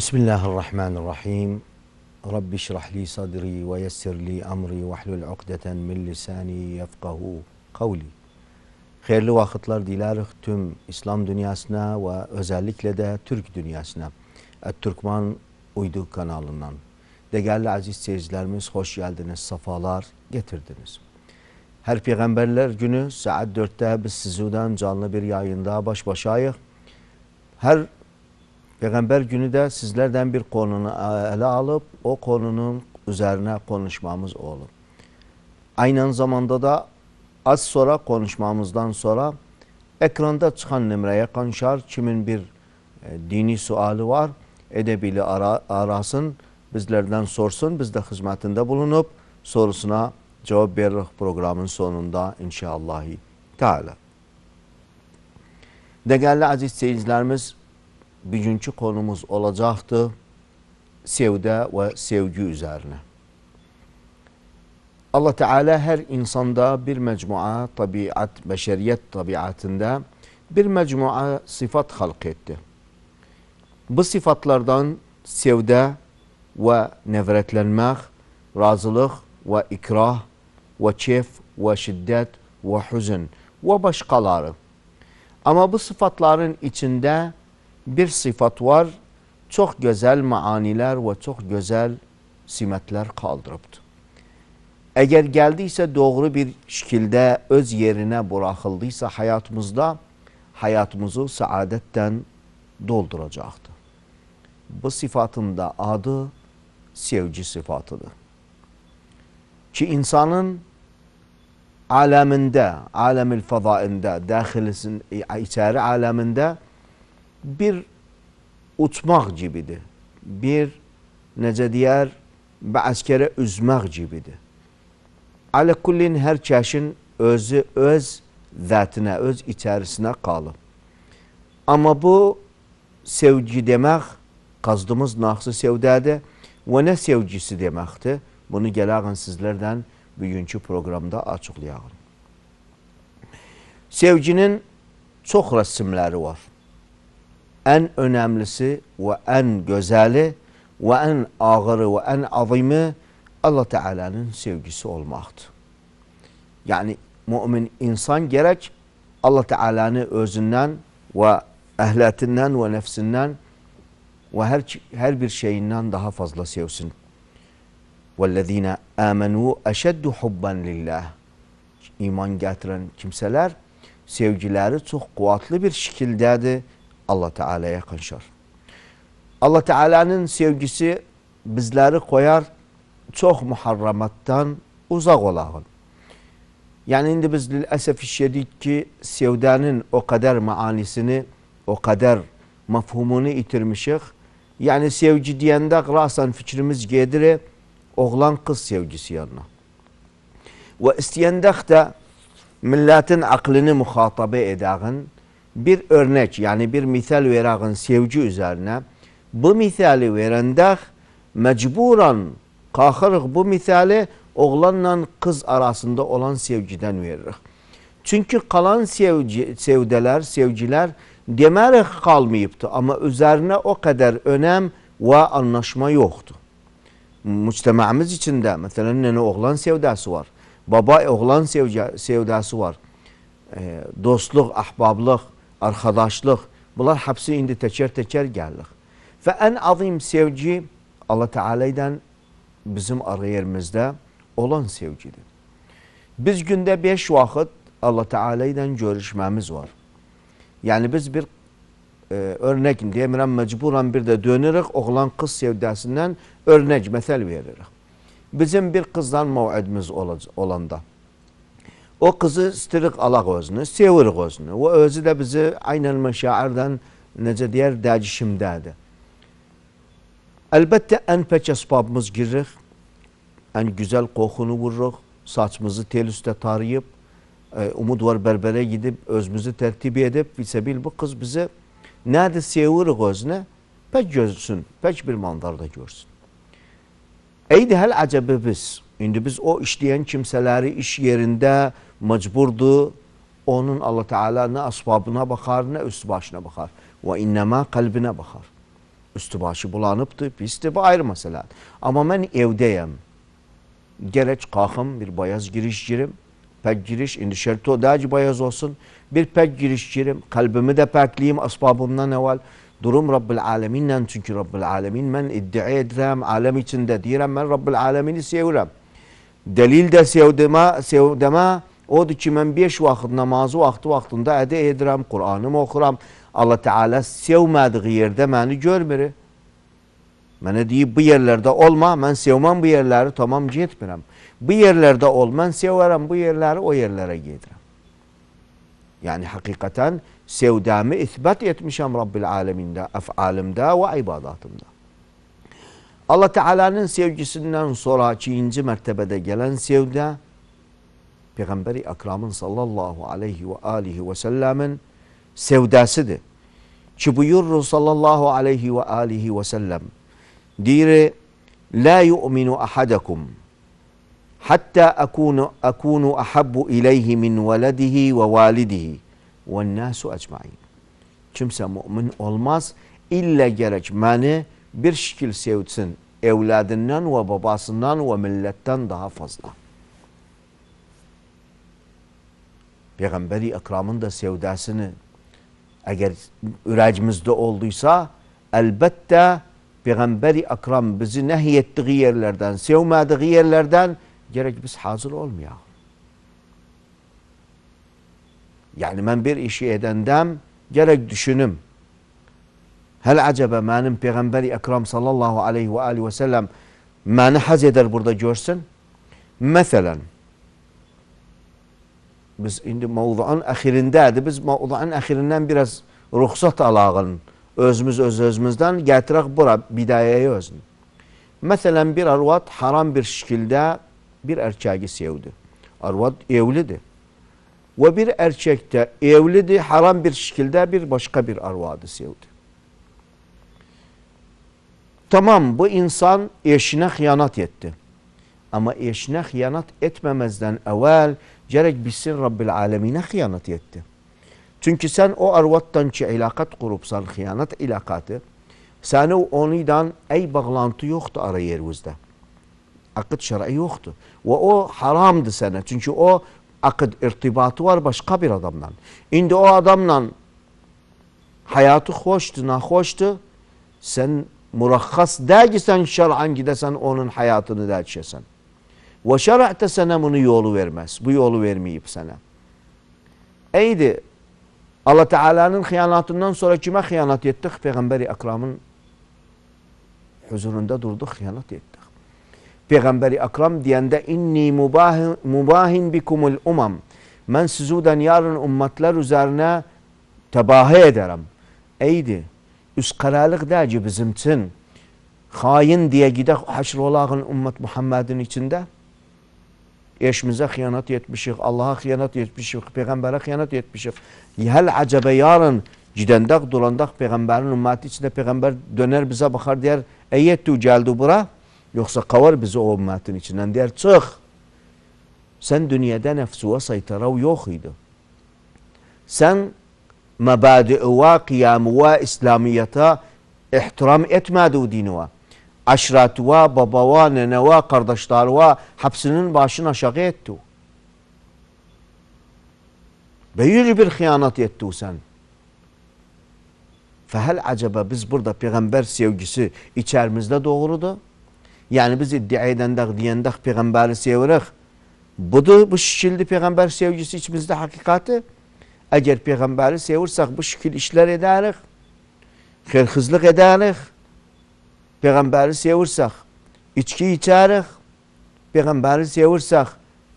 Bismillahirrahmanirrahim. Rabbi şrah li sadri ve yessir li amri ve hlul ukdeten min lisani yefkahu kavli. Hayırlı vakitler diler tüm İslam dünyasına ve özellikle de Türk dünyasına. Et Türkman Uydu kanalından. Değerli aziz seyircilerimiz hoş geldiniz, safalar getirdiniz. Her Peygamberler günü saat 4'te biz sizden canlı bir yayında baş başayız. Her Peygamber günü de sizlerden bir konunu ele alıp o konunun üzerine konuşmamız olur. Aynı zamanda da az sonra konuşmamızdan sonra ekranda çıkan numaraya kanşar kimin bir e, dini suali var edebili ara, arasın bizlerden sorsun biz de hizmetinde bulunup sorusuna cevap veririz programın sonunda inşallahı teala. Değerli aziz seyircilerimiz bugünkü konumuz olacaktı sevdə ve sevgi üzerine. Allah Teala her insanda bir məcmua təbiət, bəşəriyyət təbiətində bir məcmua sifat xalq etdi. Bu sifatlardan sevdə ve nevrətlənmək, razılık ve ikrah ve kef ve şiddet ve hüzün ve başkaları. Ama bu sıfatların içinde bir sıfat var. Çok güzel maniler ve çok güzel simetler kaldırıbdı. Eğer geldiyse doğru bir şekilde öz yerine bırakıldıysa hayatımızda hayatımızı saadetten dolduracaktı. Bu sıfatın da adı sevci sıfatıdır. Ki insanın aleminde, alemil fazainde, dahilisinin içeri aleminde bir uçmaq gibidir. Bir, necə deyər, və əskərə üzmək gibidir. Alə kullin hər kəşin özü öz zətinə, öz içərisinə qalıb. Amma bu, sevgi demək, qazdımız naxsı sevdədir və nə sevgisi deməkdir? Bunu gələğin sizlərdən bugünkü proqramda açıqlayağım. Sevginin çox rəsimləri var. en önemlisi ve en güzeli ve en ağırı ve en azimi Allah Teala'nın sevgisi olmaktır. Yani mümin insan gerek Allah Teala'nı özünden ve ehliyetinden ve nefsinden ve her, her bir şeyinden daha fazla sevsin. وَالَّذ۪ينَ آمَنُوا اَشَدُّ حُبَّنْ لِلّٰهِ İman getiren kimseler sevgileri çok kuvvetli bir şekildedir Allah Teala'ya kaçar. Allah Teala'nın sevgisi bizleri koyar çok muharramattan uzak olalım. Yani indi biz lilesef işledik ki sevdanın o kadar maanisini, o kadar mafhumunu itirmişik. Yani sevgi diyende rasan fikrimiz gedir oğlan kız sevgisi yanına. Ve istiyendek de milletin aklını muhatabe edağın, bir örnek yani bir misal verağın sevgi üzerine bu misali verende mecburen kalkarıq bu misali oğlanla kız arasında olan sevgiden veririk. Çünkü kalan sevgi, sevdeler, sevgiler demerek kalmayıbdı ama üzerine o kadar önem ve anlaşma yoktu. Müctəməmiz içində, məsələn, nənə oğlan sevdəsi var, baba oğlan sevdəsi var, e, dostluq, əhbablıq, arkadaşlık bunlar hepsi indi teker teker geldik. Ve en azim sevgi Allah Teala'dan bizim arayermizde olan sevgidir. Biz günde beş vakit Allah Teala'dan görüşmemiz var. Yani biz bir e, örnek demirəm məcburan bir də dönürük oğlan qız sevdəsindən örnək, məsəl veririk. Bizim bir qızdan mövədimiz olanda O qızı istəyirik alaq özünü, sevirik özünü. O özü də bizi aynən məşairdən necə deyər, dəcişimdədir. Əlbəttə, ən pək əsbabımız girik, ən güzəl qoxunu vururuq, saçımızı tel üstə tarıyıb, e, umud var bərbərə gidib, özümüzü tərtib edib, visəbil bu qız bizi nədir sevirik özünə, pək gözsün, pək bir mandarda görsün. Eydi həl əcəbi biz. İndi biz o işləyən kimsələri iş yerində məcburdur. Onun Allah Teala nə əsbabına baxar, nə üst başına baxar. Və innəmə qəlbinə baxar. Üstü başı bulanıbdır, pisdir, bu ayrı məsələdir. Amma mən evdəyəm. Gərək qalxım, bir bayaz giriş girim. Pək giriş, indi şərt o dəci bayaz olsun. Bir pək giriş girim, qəlbimi də pəkliyim əsbabımdan əvvəl. Durum Rabbil Aləminlə, çünki Rabbil Aləmin mən iddia edirəm, aləm içində deyirəm, mən Rabbil Aləmini sevirəm. Dəlil də sevdimə, sevdimə odur ki, mən 5 vaxt namazı vaxtı vaxtında ədə edirəm, Qur'anımı oxuram. Allah Teala sevmədiyi yerdə məni görmür. Mənə deyib, bu yerlərdə olma, mən sevməm bu yerləri, tamam getmirəm. Bu yerlərdə ol, mən sevərəm bu yerləri, o yerlərə gedirəm. Yəni, həqiqətən sevdəmi ithbət etmişəm Rabbil aləmində, əf'alimdə və ibadatımda. Allah Teala'nın sevgisinden sonra ikinci mertebede gelen sevda Peygamberi Akram'ın sallallahu aleyhi ve alihi ve sellemin sevdasıdır. Ki buyurru sallallahu aleyhi ve alihi ve sellem diri la yu'minu ahadakum hatta akunu akunu ahabbu ileyhi min veledihi ve validihi ve nasu ecmain. Kimse mümin olmaz illa gerek mani bir şekil sevsin. Evladından ve babasından ve milletten daha fazla. Peygamberi Akram'ın da sevdasını eğer üracımızda olduysa elbette Peygamberi Akram bizi nehyettiği yerlerden, sevmediği yerlerden gerek biz hazır olmayalım. Yani ben bir işi edendem gerek düşünüm. Hələ əcəbə mənim Peyğəmbəri Əkram sallallahu aleyhi və aleyhi və səlləm məni həz edər burada görsün. Məsələn, biz indi mavzuan əxirindədir. Biz mavzuan əxirindən biraz ruxsat alağın özümüz öz özümüzdən gətirək bura bidayəyə özünü. Məsələn, bir arvad haram bir şəkildə bir ərkəgi sevdi. Arvad evlidir. Və bir ərkək də evlidir, haram bir şəkildə bir başqa bir arvadı sevdi. Tamam bu insan eşine hıyanat etti. Ama eşine hıyanat etmemezden evvel gerek bilsin Rabbil alemine hıyanat etti. Çünkü sen o arvattan ki ilakat kurupsan hıyanat ilakatı seni onidan ey bağlantı yoktu ara yerimizde. Akıd şer'i yoktu. Ve o haramdı sana. Çünkü o akıd irtibatı var başka bir adamla. Şimdi o adamla hayatı hoştu, nahoştu. Sen murakhas dergisen şer'an gidesen onun hayatını derçesen. Ve şer'te sana bunu yolu vermez. Bu yolu vermeyip sana. Eydi Allah Teala'nın hıyanatından sonra kime hıyanat ettik? Peygamberi Akram'ın huzurunda durduk, hıyanat ettik. Peygamberi Akram diyende inni mubahin, mubahin bikumul umam. Ben sizden yarın ümmetler üzerine tebahi ederim. Eydi üstkararlık değil bizimçin. Hain diye gidek haşrolağın ümmet Muhammed'in içinde. Eşimize hıyanat etmişik, Allah'a hıyanat etmişik, Peygamber'e hıyanat etmişik. Hel acaba yarın gidendek dolandak Peygamber'in ümmeti içinde Peygamber döner bize bakar der. Eyyettü geldi bura. Yoksa kavar bizi o ümmetin içinden der. Çık. Sen dünyada nefsuva saytarav yok idi. Sen مەبادئەوە قیامەوە ئیسلامیەتە احترام ئێتمادە و دینەوە عشراتوە بە بەوانەنەوە قەردەشتارەوە حەبسنن باشنە شەغێت و بەیری برخیانەت ێت تووسن فهل acaba biz burada peygamber sevgisi içerimizde doğrudu? Yani biz iddia edendek diyendek peygamberi severek. Bu da bu şekilde peygamber sevgisi içimizde hakikati. Eğer peygamberi sevirsek bu şekil işler ederiz. kırkızlık ederiz. Peygamberi sevirsek içki içeriz. Peygamberi sevirsek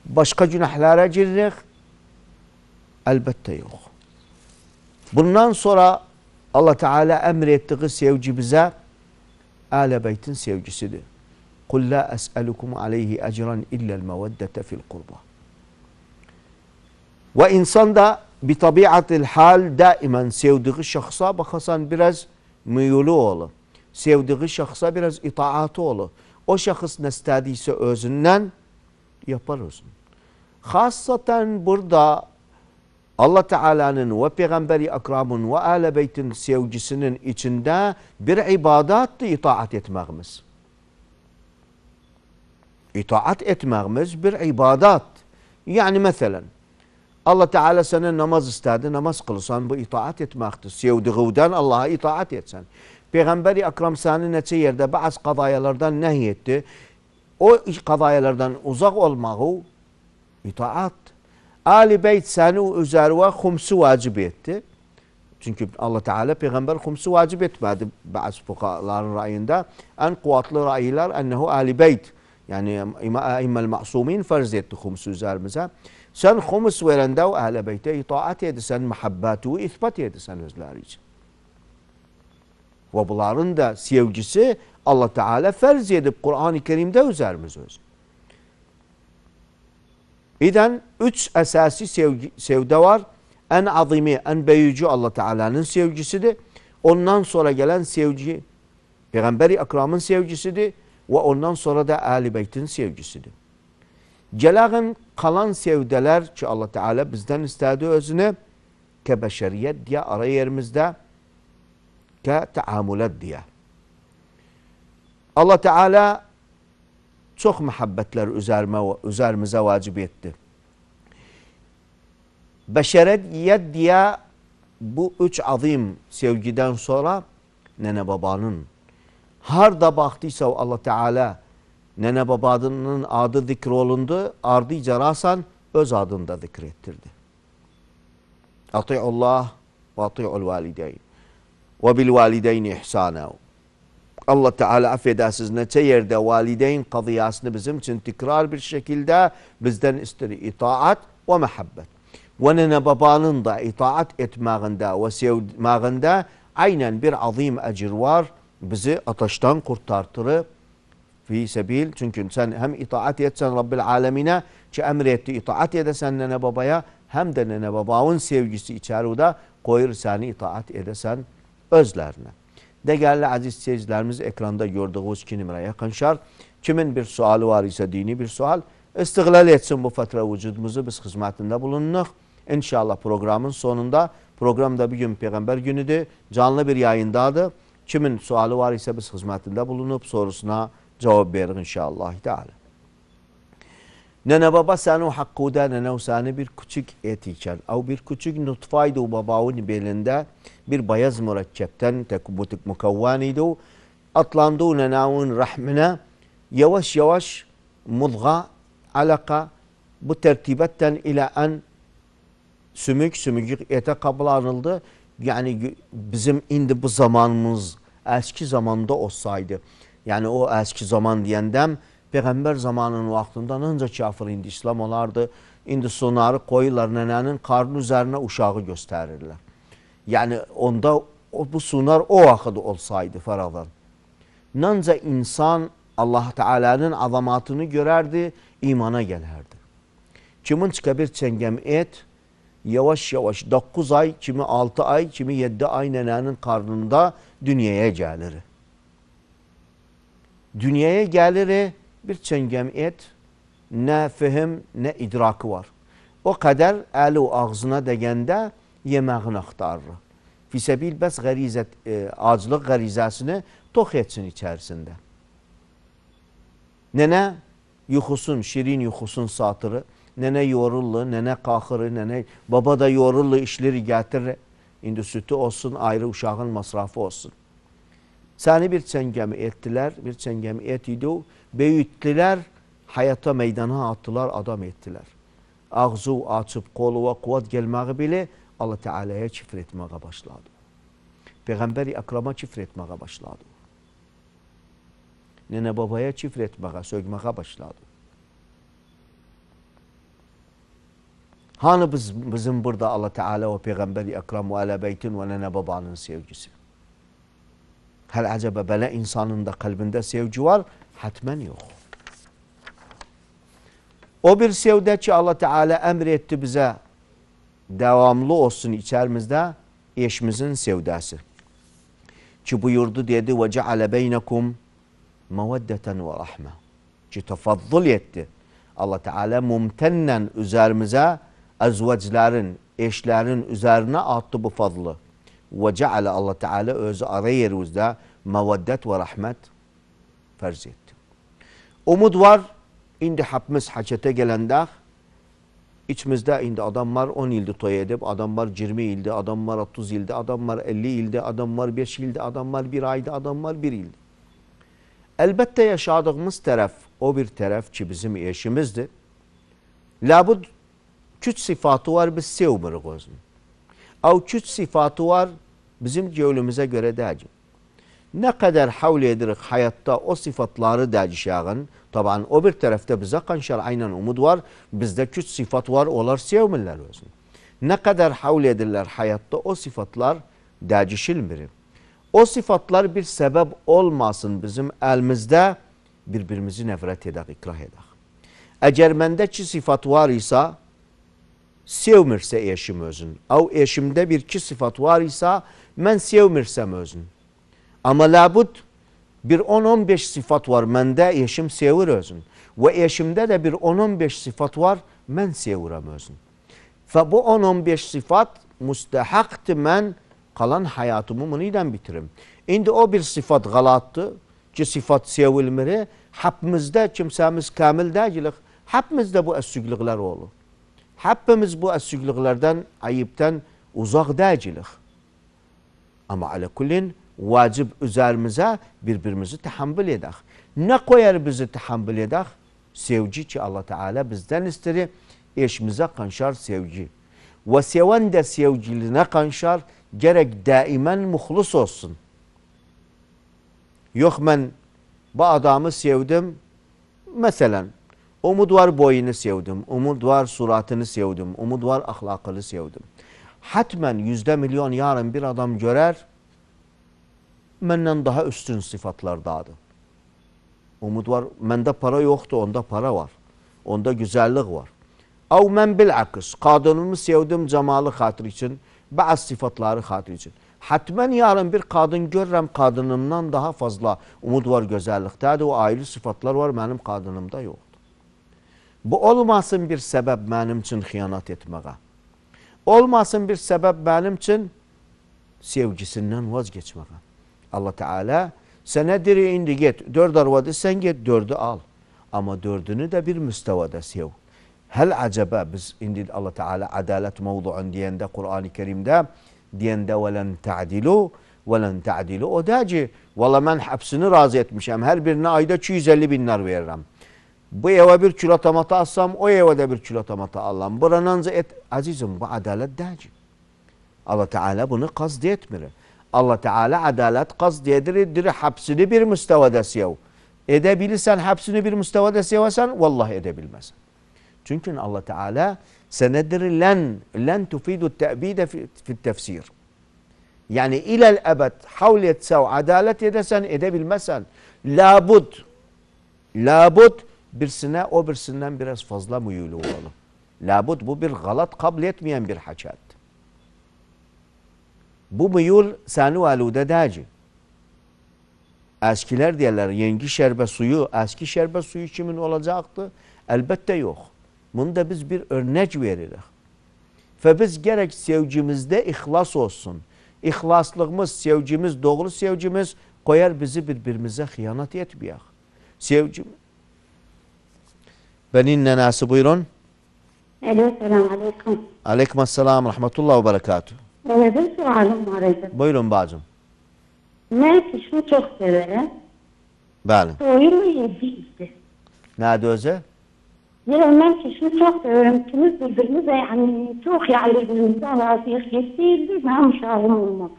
başka günahlara gireriz. Elbette yok. Bundan sonra Allah Teala emrettiği sevgi bize Aile Beyt'in sevgisidir. قُلْ لَا أَسْأَلُكُمْ عَلَيْهِ اَجْرًا اِلَّا الْمَوَدَّةَ فِي الْقُرْبَةِ Ve insan da bitabiatil hal daimen sevdiği şahsa bakasan biraz meyulu olur. Sevdiği şahsa biraz itaatı olur. O şahıs ne istediyse özünden yapar özün. Hasaten burada Allah Teala'nın ve Peygamberi Akram'ın ve Aile Beyt'in sevgisinin içinde bir ibadatı itaat etmemiz. İtaat etmemiz bir ibadat. Yani mesela Allah Teala sənə namaz istədi, namaz qılsan, bu itaat etməkdir. Sevdiğidən Allaha itaat etsən. Peyğəmbəri Akram səni neçə yerdə bəzi qadayalardan nəhy etdi. O qadayalardan uzaq olmağı itaatdır. Ali Beyt səni üzərinə xumsu vacib etdi. Çünki Allah Teala Peyğəmbər xumsu vacib etmədi bəzi fuqaların rayında. Ən qüvvətli rayilər ənəhu Ali Beyt. Yəni İmam-ül Masumin fərz etdi xumsu üzərimizə. sen xumus verende o ehle beyte itaat edesen, muhabbatu ispat edesen özleri için. Ve bunların da sevgisi Allah Teala ferz edip Kur'an-ı Kerim'de üzerimiz öz. İden üç esasi sevgi, sevde var. En azimi, en büyücü Allah Teala'nın sevgisidir. Ondan sonra gelen sevgi Peygamberi Akram'ın sevgisidir ve ondan sonra da Ali Beyt'in sevgisidir. Celağın kalan sevdeler ki Allah Teala bizden istedi özünü ke beşeriyet diye ara yerimizde ke teamület diye. Allah Teala çok muhabbetler üzerime, üzerimize vacip etti. Beşeriyet diye bu üç azim sevgiden sonra nene babanın harda baktıysa Allah Teala Nene baba adı zikrolundu. Ardı carasan öz adında zikrettirdi. Ati'ullah ve ati'ul valideyn. Ve bil valideyn ihsana. Allah Teala affedersiz neçe yerde valideyn kadıyasını bizim için tekrar bir şekilde bizden istedi. itaat ve mehabbet. Ve nene babanın da itaat etmağında ve sevmağında aynen bir azim ecir var. Bizi ateşten kurtartırı fi sebil. Çünki sən həm itaat etsən Rabbil aləminə ki, əmr etdi, itaat edəsən nənə babaya, həm də nənə babanın sevgisi içəridə qoyur səni itaat edəsən özlərinə. Dəyərli əziz seyircilərimiz, ekranda gördüyünüz 2 nömrəyə qınşar. Kimin bir sualı var isə dini bir sual, istiqlal etsin bu fətrə vücudumuzu biz xidmətində bulunuruq. İnşallah proqramın sonunda, proqramda bir gün Peyğəmbər günüdür, canlı bir yayındadır. Kimin sualı var isə biz xidmətində bulunub sorusuna cavab cavab verir inşallah. Teala. Nene baba səni o haqquda, nənə o sana bir küçük et ikən, əv bir küçük nutfaydı o babavın belində bir bayaz mürəkkəbdən təkubutik mükavvan idi. Atlandı o onun rəhminə yavaş yavaş mudğa, alaqa bu tərtibətdən ile ən sümük sümük ete kablanıldı. Yani bizim indi bu zamanımız eski zamanda olsaydı Yəni o əski zaman deyəndəm Peyğəmbər zamanının vaxtında ancaq kafir indi İslam olardı. İndi sonarı qoyurlar nənənin qarnı üzərinə uşağı göstərirlər. Yəni onda o, bu sunar o axıda olsaydı fərağdan. Nanca insan Allah Teala'nın azamatını görərdi, imana gələrdi. Kimin çıxə bir çəngəm et, yavaş-yavaş 9 ay, kimi 6 ay, kimi 7 ay nənənin qarnında dünyaya gəlir. Dünyaya gelir bir cemiyet ne fehim ne idrakı var. O kadar eli ağzına degende yemeğini aktarır. Fisebil bəs qərizət, e, aclıq qərizəsini tox etsin içərisində. Nənə yuxusun, şirin yuxusun satırı, nənə yorullu, nənə qaxırı, nənə baba da yorullu, işləri gətirir. İndi sütü olsun, ayrı uşağın masrafı olsun. Sani bir çengemi ettiler, bir çengemi etiydi. büyüttüler, hayata meydana attılar, adam ettiler. Ağzı açıp kolu ve kuvvet gelmeyi bile Allah Teala'ya çifir etmeye başladı. Peygamberi akrama çifir etmeye başladı. Nene babaya çifir etmeye, sökmeye başladı. Hani biz, bizim burada Allah Teala ve Peygamberi Akram ve Ala Beytin ve Nene Baba'nın sevgisi? Hel acaba böyle insanın da kalbinde sevgi var? Hatmen yok. O bir sevde ki Allah Teala emretti bize devamlı olsun içerimizde eşimizin sevdası. Ki buyurdu dedi ve ceale beynekum meveddeten ve rahme. Ki tefaddül etti. Allah Teala mumtennen üzerimize ezveclerin, eşlerin üzerine attı bu fazlı ve ceale Allah Teala özü ara yerimizde mevaddet ve rahmet farz etti. Umut var. İndi hapımız haçete gelende içimizde indi adam var 10 ilde toy edip, var 20 ildi, adamlar 30 ildi, adamlar 50 ildi, adamlar 5 adam var 1 ayda, adam var 1 ilde. Elbette yaşadığımız taraf o bir taraf ki bizim eşimizdir. Labud küç sıfatı var biz sevmirik özünü. Av küç sıfatı var bizim gövlümüzə görə dəcək. Nə qədər havl edirik həyatda o sifatları dəcişəğin, taban o bir tərəfdə bizə qanşar aynən umud var, bizdə küç sifat var, onlar sevmirlər özünü. Nə qədər havl edirlər həyatda o sifatlar dəcişilmir. O sifatlar bir səbəb olmasın bizim əlimizdə bir-birimizi nəfrət edək, ikrah edək. Əgər məndə ki sifat var isə, sevmirsə eşim özün. Av eşimdə bir iki sifat var isə mən sevmirsəm özün. Amma labud bir 10-15 sifat var məndə eşim sevir özün. Və eşimdə də bir 10-15 sifat var mən sevirəm özün. Və bu 10-15 sifat müstəhəqdir mən qalan həyatımı bunu ilə bitirim. İndi o bir sifat qalatdı ki sifat sevilmiri. Həpimizdə kimsəmiz kamil dəyilik. Həpimizdə bu əssüqlüqlər olur. Hepimiz bu esüklüklerden, ayıptan uzak değiliz. Ama ala kullin vacib üzerimize birbirimizi tahammül edek. Ne koyar bizi tahammül edek? Sevci ki Allah Teala bizden isteri eşimize kanşar sevci. Ve seven de sevgiline kanşar gerek daimen muhlus olsun. Yok ben bu adamı sevdim. Mesela Umudvar boyunu sevdim, umudvar suratını sevdim, umudvar ahlakını sevdim. Hatmen yüzde milyon yarın bir adam görer, məndən daha üstün sifatlardadır. Umud var, məndə para yoxdur, onda para var. Onda güzəllik var. Əv mən bilakis, qadonumu sevdim cəmalı xatır üçün, bəz sifatları xatır üçün. Hətmən yarın bir qadın görürəm, qadınımdan daha fazla umud var gözəllikdədir, o ayrı sifatlar var, mənim qadınımda yox. Bu olmasın bir səbəb mənim üçün xiyanat etməyə. Olmasın bir səbəb mənim üçün sevgisindən vazgeçməyə. Allah Teala sənə diri indi get, dörd arvadı sən get, dördü al. Amma dördünü də bir müstəvədə sev. Həl acəbə biz indi Allah Teala ədalət mövduun deyəndə Qurani Kerimdə deyəndə vələn tədilu vələn tədilu o dəci valla mən həbsini razı etmişəm hər birinə ayda 250 bin nar verirəm bu eva bir çulatamata assam o evada bir çulatamata allam. Burananızı et azizim bu adalet daci. Allah Teala bunu kazdi etmir. Allah Teala adalet kazdi edir, diri hapsini bir müstevada siyav. Edebilirsen hapsini bir müstevada siyasan vallahi edebilmezsin. Çünkü Allah Teala senedir len len tufidu te'bide fi tefsir. Yani ilel ebed havl etsev adalet edesen edebilmezsen labud labud birisine o birisinden biraz fazla muyulu olalım. Labud bu bir galat kabul etmeyen bir haçat. Bu muyul sanu alude daci. Eskiler diyorlar yengi şerbe suyu, eski şerbe suyu kimin olacaktı? Elbette yok. Bunda biz bir örnek veririz. Ve biz gerek sevcimizde ihlas olsun. İhlaslığımız, sevcimiz, doğru sevcimiz koyar bizi birbirimize hıyanet etmeyek. Sevcimiz Beninne nasi buyurun. Alo selam aleyküm. Aleyküm asselam rahmetullah ve berekatuhu. Öyle bir sualım var idi. Buyurun bacım. Ben kışını çok severim. Bəli. Soyumu yedi idi. Nədir özü? Deyirəm, mən kişini çox sevirəm. İkimiz bir-birimizə yəni, çox yəni birbirimizə razıyıq. Yedi ildir mənim uşağım olmaq.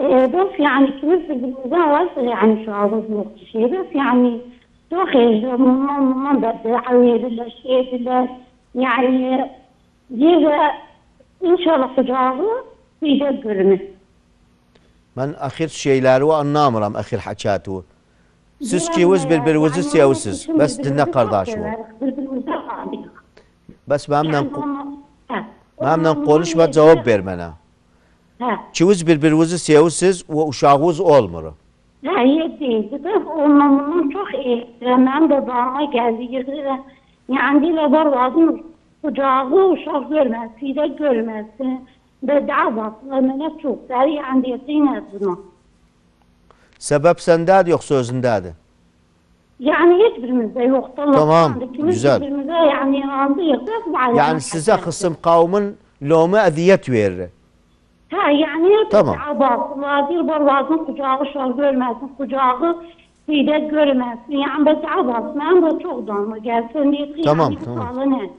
بس يعني توفق المدرس يعني شو شعور مختشي بس يعني توخي ما ما بس عليه ولا شيء ولا يعني جيبه إن شاء الله تجاوزه في جبرنا من أخير شيلار وأنامرم أخير حكاتو سس كي يعني وز بالبلوز سيا يعني وسس بس دنا قرداش هو بس ما عم يعني نقول ما عم نقولش ما تجاوب بيرمنا He. Çiviz birbirinizi sevirsiniz ve uşağınız olmur. He, iyi değildi de olmamından çok iyi. Ben babama geldi girdi ve yani dile barladım. Kucağı uşak görmez, fide görmez. Bedava baktılar, bana çok seri yani desin azına. Sebep sende sendedir yoksa özündedir? Yani hiçbirimizde yoktu. Tamam, Kimiz güzel. Birbirimize yani yandı Yani size kısım kavmin lomu eziyet verir. Ha yani hep Tamam. abartma. Bir barvazın kucağı şal görmesin, Kucağı side görmesin. Yani ben abartma ama çok damla gelsin. diye kıyamet Tamam, tamam. salı ne?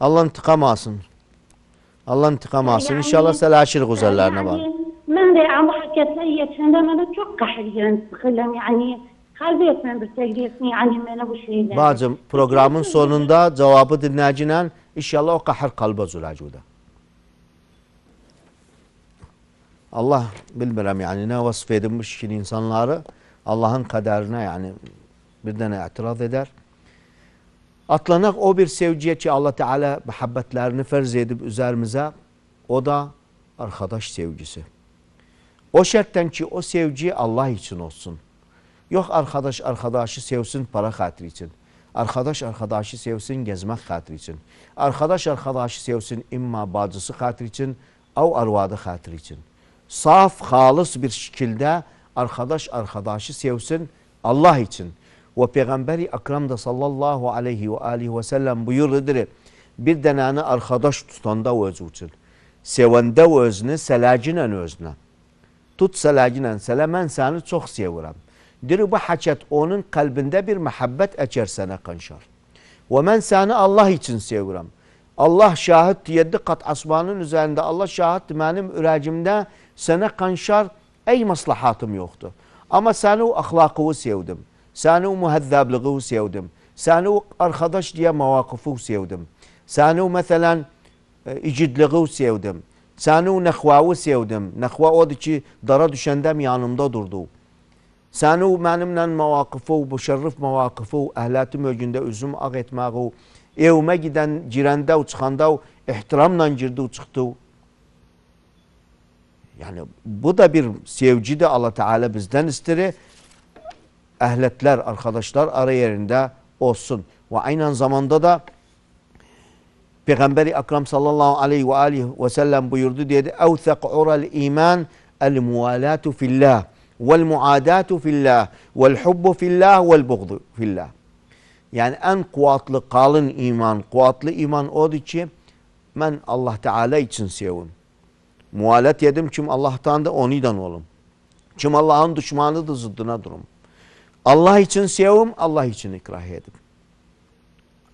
Allah intiqam alsın. Allah intiqam alsın. Yani- İnşallah e, səlahiyyəlik üzərlərinə var. Yani ben de ama hakikaten yaşında bana çok kahriyim, sıkılım yani. Kaybetmem bir tek diyorsun yani bana bu şeyler. Bacım, programın sonunda cevabı dinləyicilə inşallah o qahr qalba züləcüdə. Allah bilmirəm, yani ne vəsf edilmiş ki, insanları Allahın qədərinə, yani bir dənə ətiraf edər. Atlanaq o bir sevgiyə ki, Allah Teala məhəbbətlərini fərz edib üzerimize o da arkadaş sevgisi. O şərtdən ki, o sevgi Allah için olsun. Yox, arkadaş arkadaşı sevsin para xatri için. Arkadaş arkadaşı sevsin gezmek xatri için. Arkadaş arkadaşı sevsin imma bacısı xatri için, av arvadı xatri için. saf, halis bir şekilde arkadaş arkadaşı sevsin Allah için. Ve Peygamberi Akram da sallallahu aleyhi ve aleyhi ve sellem buyurdudur. Bir dənəni arkadaş tutanda o özü üçün. Sevəndə o özünü, sələcinlə özünə. Tut sələcinlə, sələ mən səni çox sevirəm. Dir bu həkət onun qəlbində bir məhəbbət əkər sənə qanşar. Və mən səni Allah için sevirəm. Allah şahiddir, yedi qat asmanın üzərində Allah şahiddir mənim ürəcimdə sənə qanşar ey maslahatım yoxdur. Amma səni o axlaqıvı sevdim. Səni o mühəzzəbliği sevdim. Səni o arxadaş deyə məvaqıfı sevdim. Səni o məsələn e, icidliği sevdim. Səni o nəxvavı sevdim. Nəxva odur ki, dara düşəndəm yanımda durdu. Səni o mənimlə məvaqıfı, bu şərrif məvaqıfı, əhlətim ögündə üzüm ağ etməği, evimə gidən, girəndə, çıxanda, ehtiramla girdi, çıxdı. Yani bu da bir sevci de Allah Teala bizden istiri. Ehletler, arkadaşlar ara yerinde olsun. Ve aynı zamanda da Peygamberi Akram sallallahu aleyhi ve aleyhi ve sellem buyurdu diye Evthek ural iman el muvalatu fillah vel muadatu fillah vel hubbu fillah vel buğdu fillah. Yani en kuvvetli kalın iman, kuvvetli iman odur ki ben Allah Teala için sevim. Muhalet yedim kim da onidan olum. Kim Allah'ın düşmanı da zıddına durum. Allah için sevim, Allah için ikrah edip.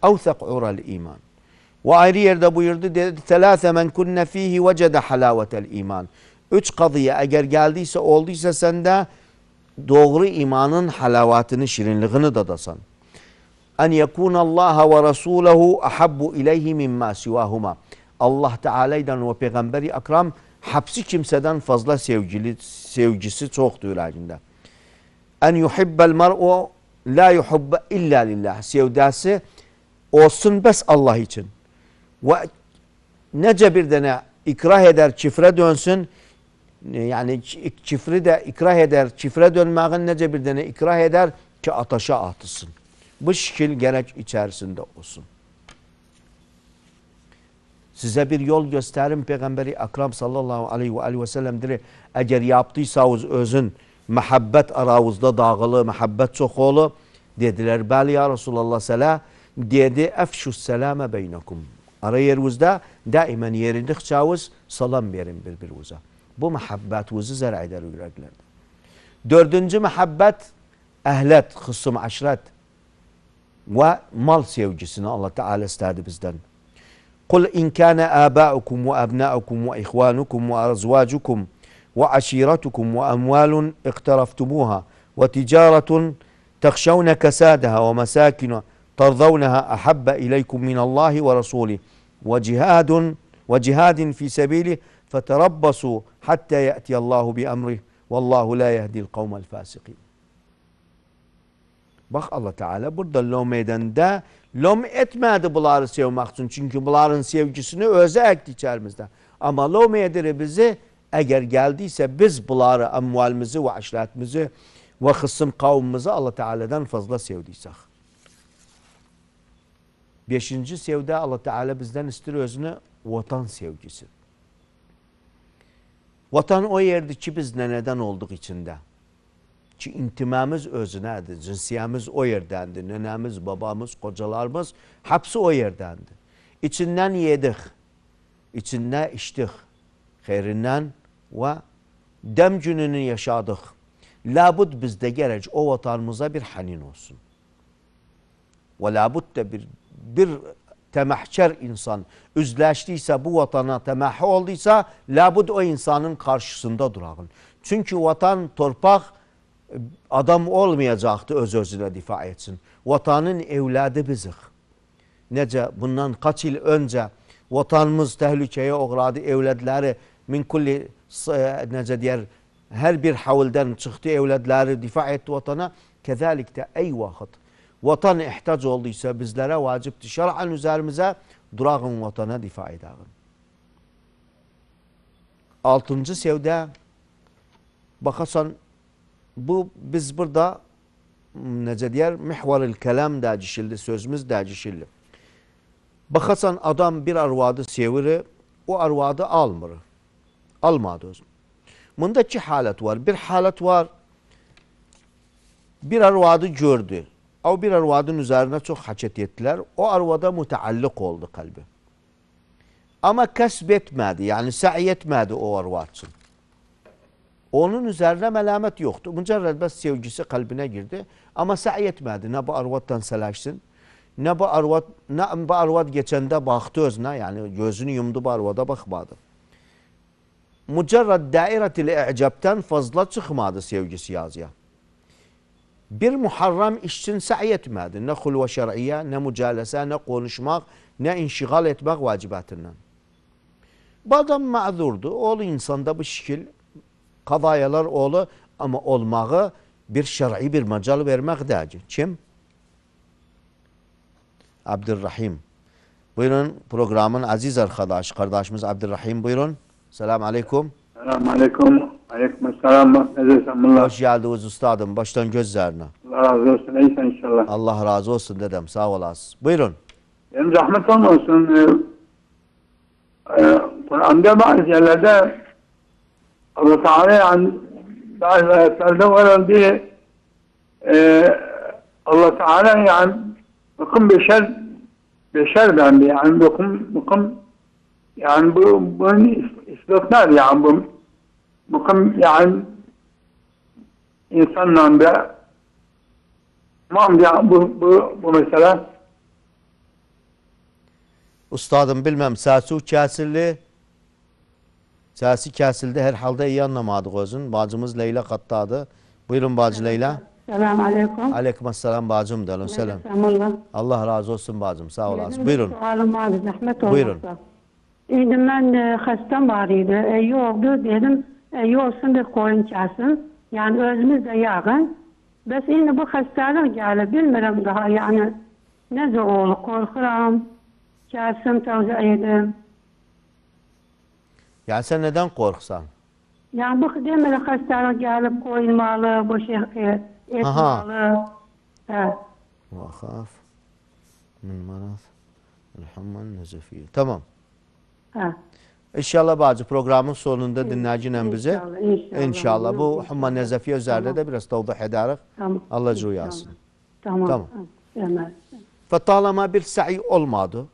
Avthak ural iman. Ve ayrı yerde buyurdu dedi. Telâse men kunne fihi vecede halâvetel iman. Üç kadıya eğer geldiyse olduysa sende doğru imanın halavatını, şirinliğini dadasan. En yekûne Allaha ve Resûlehu ahabbu ileyhi mimma sivâhuma. Allah Teala'dan ve Peygamberi Akram Həbsi kimsədən fazla sevgili, sevgisi çoxdur ürəyində. Ən yuhibbəl mar'u la yuhibbə illə lillah. Sevdəsi olsun bəs Allah üçün. Və necə bir dənə ikrah edər, kifrə dönsün, e, yəni kifri də ikrah edər, kifrə dönməğin necə bir dənə ikrah edər ki, ataşa atılsın. Bu şikil gərək içərisində olsun. Size bir yol gösterin Peygamberi Akram sallallahu aleyhi ve, aleyhi ve sellem diri. Eğer yaptıysanız özün muhabbet aravuzda dağılı, muhabbet çok oğlu. Dediler bəli ya Resulallah sələ. Dedi əfşus sələmə beynakum. Ara yerinizdə daimən yerindikcəviz salam verin bir-birinizə. Bu muhabbətinizi zərə edər ürəklərdə. Dördüncü muhabbət əhlət, xüsum, əşrət və mal sevgisini Allah Teala istədi bizdən. قل إن كان آباؤكم وأبناؤكم وإخوانكم وأزواجكم وعشيرتكم وأموال اقترفتموها وتجارة تخشون كسادها ومساكن ترضونها أحب إليكم من الله ورسوله وجهاد وجهاد في سبيله فتربصوا حتى يأتي الله بأمره والله لا يهدي القوم الفاسقين بخ الله تعالى برد اللوم ميدان ده Lom etmədi bunları sevmək üçün. Çünki bunların sevgisini özü əkdi içərimizdə. Amma lom edir bizi, əgər gəldiysə biz bunları əmvalimizi və əşrətimizi və xısım qavmimizi Allah Teala'dan fazla sevdiysək. Beşinci sevdə Allah Teala bizdən istir özünü vatan sevgisi. Vatan o yerdir ki, biz nənədən olduq içində ki, intimamiz özünədir, cinsiyəmiz o yerdəndir, nənəmiz, babamız, qocalarımız həbsi o yerdəndir. İçindən yedik, içində içdik, xeyrindən və dəm gününü yaşadıq. Labud bizdə gərək o vatanımıza bir hənin olsun. Və labud da bir, bir təməhkər insan üzləşdiysə, bu vatana təməhə olduysa, labud o insanın qarşısında durağın. Çünki vatan, torpaq, adam olmayacaqdı öz özünə difa etsin. Vatanın evladı bizik. Necə bundan kaç il öncə vatanımız təhlükəyə uğradı, evlədləri min kulli e, necə deyər hər bir havildən çıxdı, evlədləri difa etdi vatana. Kəzəlik də ey vaxt vatan ehtiyac olduysa bizlərə vacibdir. Şər'an üzərimizə durağın vatana difa edəğin. Altıncı sevdə baxasan bu biz burada nece diyer mihvaril kelam dercişildi sözümüz dercişildi. Bakasan adam bir arvadı seviri o arvadı almır. Almadı özüm. Bunda iki halet var. Bir halet var. Bir arvadı gördü. O bir arvadın üzerine çok haçet ettiler. O arvada müteallik oldu kalbi. Ama kesbetmedi. Yani sa'i etmedi o arvad için. Onun üzərinə mələmət yoxdur. Mücərrədbəs sevgisi qəlbinə girdi. Amma səy etmədi. Nə bu arvaddan sələşsin, nə bu arvad, nə bu arvad keçəndə baxdı özünə, yəni gözünü yumdu bu arvada baxmadı. Mücərrəd dairətil i'cabdan fazla çıxmadı sevgisi yazıya. Bir muharram iş üçün səy etmədi. Nə xulva şər'iyyə, nə mücələsə, nə konuşmaq, nə inşiqal etmək vacibətindən. Bu adam məzurdur. Oğlu insanda bu şəkil kadayalar oğlu ama olmağı bir şer'i bir macal vermek deci. Kim? Abdurrahim. Buyurun programın aziz arkadaş, kardeşimiz Abdurrahim buyurun. Selamun aleyküm. Selamun aleyküm. Aleyküm selam. Hoş geldiniz ustadım. Baştan gözlerine. Allah razı olsun. İyisin inşallah. Allah razı olsun dedem. Sağ olasın. Buyurun. Benim zahmet olsun. Ee, e, Kur'an'da bazı yerlerde Allah Teala an bazı ayetlerde var diye e, Allah Teala yani bakın beşer beşer dendi yani bakın bakın yani bu bunun istisnar yani bu bakın yani insanla da tamam ya bu, bu, bu mesela Ustadım bilmem Sasu Kasirli Səsi kəsildi, hər halda iyi anlamadıq özün. Bacımız Leyla xattadır. Buyurun bacı Leyla. Selamun aleyküm. Aleyküm selam bacım. Selam. selam. Allah razı olsun bacım. Sağ olasın. Benim Buyurun. Sualım vardı. Zahmet olmasa. Buyurun. İyiydim ben e, hastam var idi. E, yoktu dedim. E, yoksun bir koyun çalsın. Yani özümüz de yakın. Bes şimdi bu hastalık geldi. Bilmiyorum daha yani. Ne zorlu korkuram. Çalsın tavsiye edim. Yəni sən nədən qorxsan? Yəni bu deməli xəstəlik gəlib qoyulmalı, bu şey e, etməli. Hə. Vaxaf min maraz Muhammed Nəzəfiyev. Tamam. Hə. İnşallah bacı proqramın sonunda dinləyicilə bizə inşallah, inşallah bu Muhammed Nəzəfiyev üzərində də biraz təvdih edərik. Tamam. Allah rüyasın. Tamam. Tamam. Tamam. Fətalama bir səy olmadı.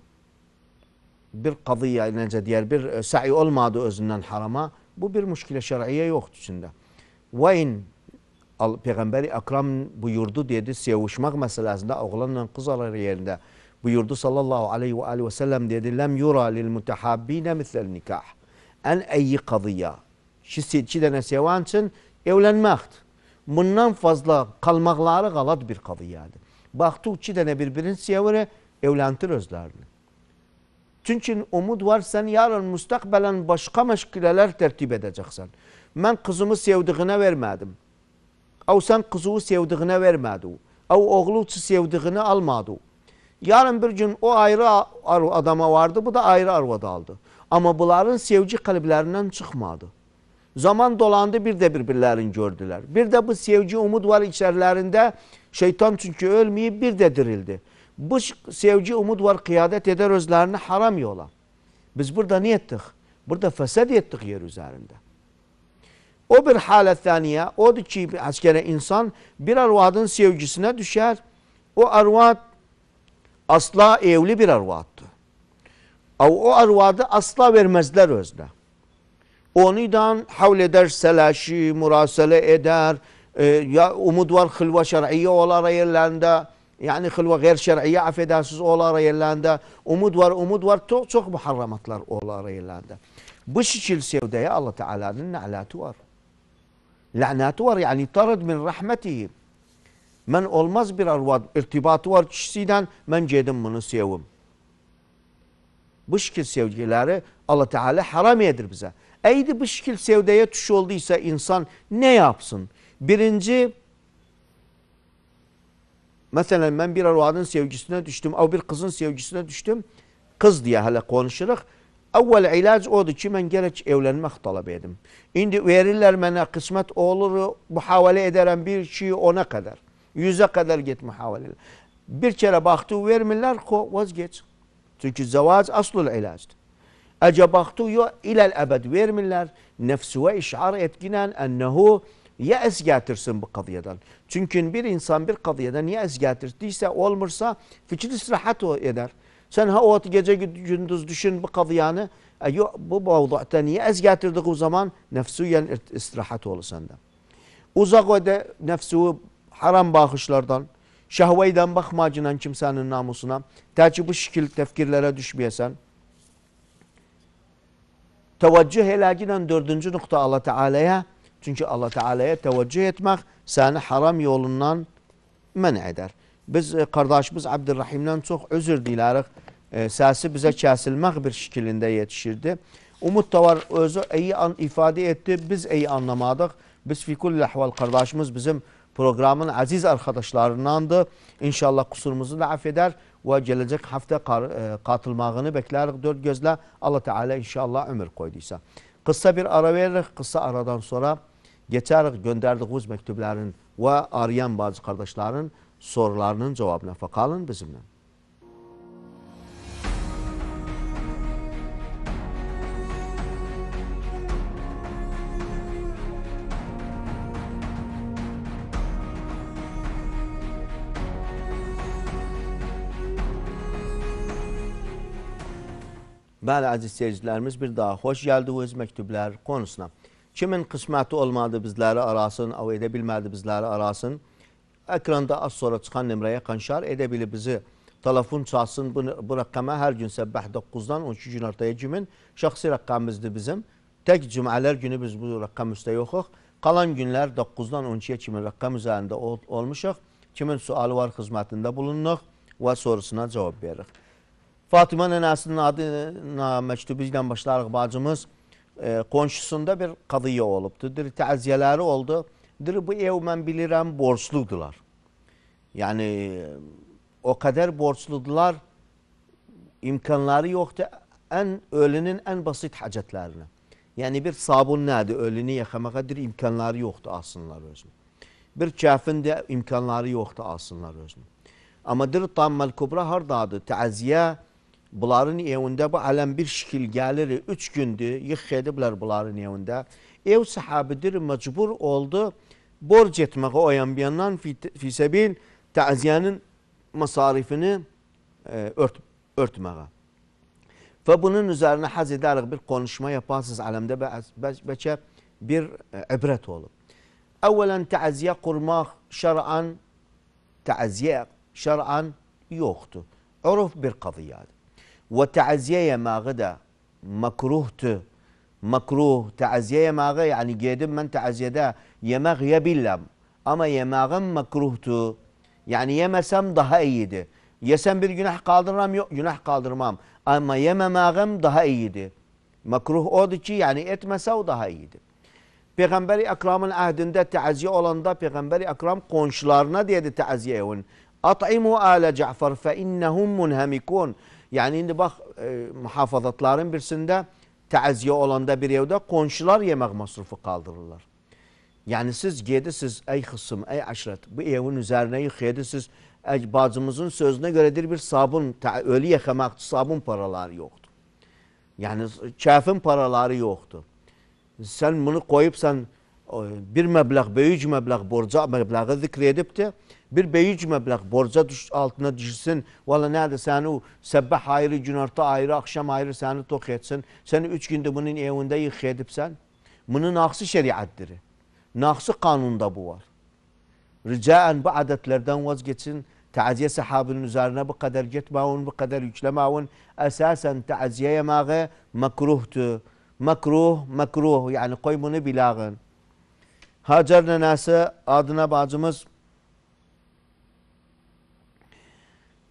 bir kadıya ile diğer bir e, sa'i olmadı özünden harama bu bir müşkile şer'iye yoktu içinde. Wayne, in Peygamberi Akram buyurdu dedi sevuşmak meselesinde oğlanla kız aları yerinde buyurdu sallallahu aleyhi ve aleyhi ve sellem dedi lem yura lil mutehabbine misel nikah en eyi kadıya şi, şi dene sevan için evlenmekti. Bundan fazla kalmakları galat bir kadıyadır. Baktık iki tane birbirini severe evlentir özlerini. Çünki umud var, sən yarın müstəqbələn başqa məşqilələr tərtib edəcəksən. Mən qızımı sevdiyinə vermədim. Əv sən qızını sevdiyinə vermədi. Əv oğlu sevdiyini almadı. Yarın bir gün o ayrı adama vardı, bu da ayrı arvada aldı. Amma bunların sevgi qəlblərindən çıxmadı. Zaman dolandı, bir də bir-birlərini gördülər. Bir də bu sevgi, umud var içərlərində. Şeytan çünki ölməyib, bir də dirildi. bu sevci umut var kıyadet eder özlerini haram yola. Biz burada ne ettik? Burada fesad ettik yer üzerinde. O bir halet saniye, o ki askere insan bir arvadın sevgisine düşer. O arvad asla evli bir arvattı. O arvadı asla vermezler özne. Ondan havl eder selaşı, murasele eder. E, ya umut var hılva şer'iyye olar yerlerinde yani hılva gayr şer'iyye affedersiz oğlar yerlerinde. Umut var, umut var. Çok, çok muharramatlar oğlar yerlerinde. Bu şekil sevdeye Allah Teala'nın lanatı var. Lanatı var yani tarad min rahmetihi. Men olmaz bir arvad, irtibatı var kişisiyle. Men cedim bunu sevim. Bu şekil sevgileri Allah Teala haram edir bize. Eydi bu şekil sevdeye tuş olduysa insan ne yapsın? Birinci Mesela ben bir arvadın sevgisine düştüm. Av bir kızın sevgisine düştüm. Kız diye hala konuşuruz. Evvel ilac odur ki ben gerek evlenmek talep edim. Şimdi verirler bana kısmet olur, muhavale ederim bir şey ona kadar. Yüze kadar git muhavale. Bir kere baktı vermirler, vazgeç. Çünkü zavaz aslul ilacdır. Ece baktı yo ilel ebed vermirler. ve işar etkinen ennehu ya ez getirsin bu kadıyadan. Çünkü bir insan bir kadıyadan ya ez getirdiyse olmursa fikir istirahat eder. Sen ha o gece gündüz düşün bu kadıyanı. E, yok, bu mevdu'ta niye ez getirdik o zaman? Nefsüyen istirahat olur senden. Uzak öde nefsü haram bağışlardan, şehveyden bakmacından kimsenin namusuna. Tercih bu şekil tefkirlere düşmeyesen. Teveccüh helaginen dördüncü nokta Allah Teala'ya Çünki Allah Teala'ya təvəccüh etmək səni haram yolundan mən edər. Biz e, qardaşımız Abdurrahimdən çox özür dilərik. E, səsi bizə kəsilmək bir şəkilində yetişirdi. Umut da var özü iyi an ifadə etdi. Biz iyi anlamadıq. Biz Fikul Əhval qardaşımız bizim proqramın əziz arkadaşlarındandır. İnşallah kusurumuzu da əf edər və gələcək həftə e, qatılmağını bəklərik dörd gözlə. Allah Teala inşallah ömür qoyduysa. Qısa bir ara veririk. Qısa aradan sonra keçərik göndərdiyiniz məktubların və arayan bacı qardaşların sorularının cavabına. Qalın bizimlə. Bəli, əziz seyircilərimiz, bir daha xoş gəldiniz məktublər konusuna. Kimin qisməti olmadı bizləri arasın, av edə bilmədi bizləri arasın. Ekranda az sonra çıxan nömrəyə qanşar edə bilib bizi telefon çalsın bu, bu rəqəmə hər gün səbbah 9-dan 12 gün ortaya kimin şəxsi rəqəmimizdir bizim. Tək cümələr günü biz bu rəqəm üstə yoxuq. Qalan günlər 9-dan 12-yə kimin rəqəm üzərində ol olmuşuq. Kimin sualı var xidmətində bulunuq və sorusuna cavab veririk. Fatıma nənəsinin adına məktubu ilə başlarıq bacımız e, qonşusunda bir qadıya olubdu. Dir, təziyyələri oldu. Dir, bu ev mən bilirəm borcludular. Yəni, o qədər borcludular, imkanları yoxdur. Ən ölünün ən basit hacətlərini. Yəni, bir sabun nədir? Ölünü yəxəməqə dir, imkanları yoxdur, alsınlar özünü. Bir kəfin də imkanları yoxdur, alsınlar özünü. Amma dir, tamməl kubra haradadır? Təziyyələri Bunların evində bu ələm bir şikil gəlir, üç gündür, yıx ediblər bunların evində. Ev sahabidir, məcbur oldu borc etməqə o yanbiyandan fisəbil təziyyənin məsarifini e, ört, örtməqə. Və bunun üzərinə həz edərək bir konuşma yaparsınız ələmdə, bəlkə bir e, ibrət olub. Əvvələn təziyə qurmaq şərən, təziyə şərən yoxdur. Ürf bir qadiyadır. وتعزيه ما غدا مكروهت مكروه تعزيه ما غي يعني جيد من تعزيه دا يماغ يبلم اما يماغ مكروهت يعني يما سم ضها يا سم بر جناح قادرام يو جناح قادرمام اما يما ماغم ضها ايدي مكروه اودكي يعني اتما سو ايدي Peygamberi Ekrem'in ahdinde teaziye olanda Peygamberi Ekrem konşularına dedi teaziye evin. At'imu اطعموا ال جعفر فانهم منهمكون Yəni indi bax e, mühafizatların birisində təziyə olanda bir evdə qonşular yemək məsrufu qaldırırlar. Yəni siz gedirsiniz ey xısım, ey əşrət, bu evin üzərinə yıxıyırsınız. Ey bacımızın sözünə görədir bir sabun, ölü yıxamaq üçün sabun paraları yoxdur. Yəni kəfin paraları yoxdur. Sən bunu qoyubsan bir məbləğ, böyük məbləğ borca məbləği zikr edibdir. Bir böyük məbləğ borca düş, altına düşsün, valla nədir səni o səbbə ayrı, gün orta ayrı, axşam ayrı səni tox etsin. Səni üç gündür bunun evində yıx edibsən. Bunun naqsı şəriətdir. Naqsı qanunda bu var. Ricaən bu adətlərdən vazgeçin. Təziyə səhabının üzərinə bu qədər getməyin, bu qədər yükləməyin. Əsasən təziyə yeməği məkruhdur. Məkruh, məkruh, yəni qoy bunu bilağın. Hacer nenəsi adına bacımız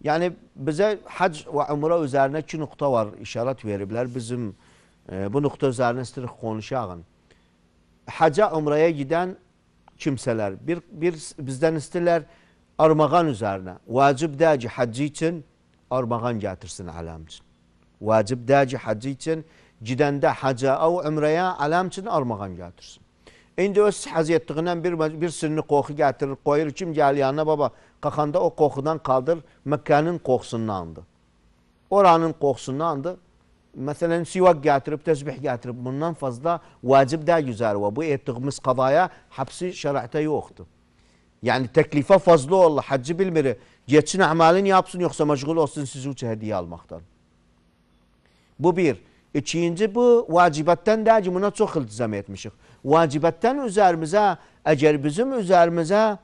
Yəni bizə hac və umra üzərinə iki nöqtə var, işarət veriblər. Bizim e, bu nöqtə üzərinə istəyirik konuşağın. Haca umraya gedən kimsələr bir, bir bizdən istəyirlər armağan üzərinə. Vacib də ki, haccı üçün armağan gətirsin aləm üçün. Vacib də ki, haccı üçün gedəndə haca və umraya aləm üçün armağan gətirsin. İndi öz həz etdiyindən bir, bir sürünü qoxu gətirir, qoyur. Kim gəlir yanına, baba, qaxanda o qoxudan qaldır, Məkkənin qoxusundandır. Oranın qoxusundandır. Məsələn, sivak gətirib, təsbih gətirib. Bundan fazla vacib də güzər və bu etdiyimiz qadaya həbsi şərətə yoxdur. Yəni, təklifə fazla olur, həccı bilmir. Geçsin əməlini yapsın, yoxsa məşğul olsun sizi üçün hədiyə almaqdan. Bu bir. E İkinci bu vacibətdən deyil ki, buna çox iltizam etmişik. Vacibətdən üzərimizə, əgər bizim üzərimizə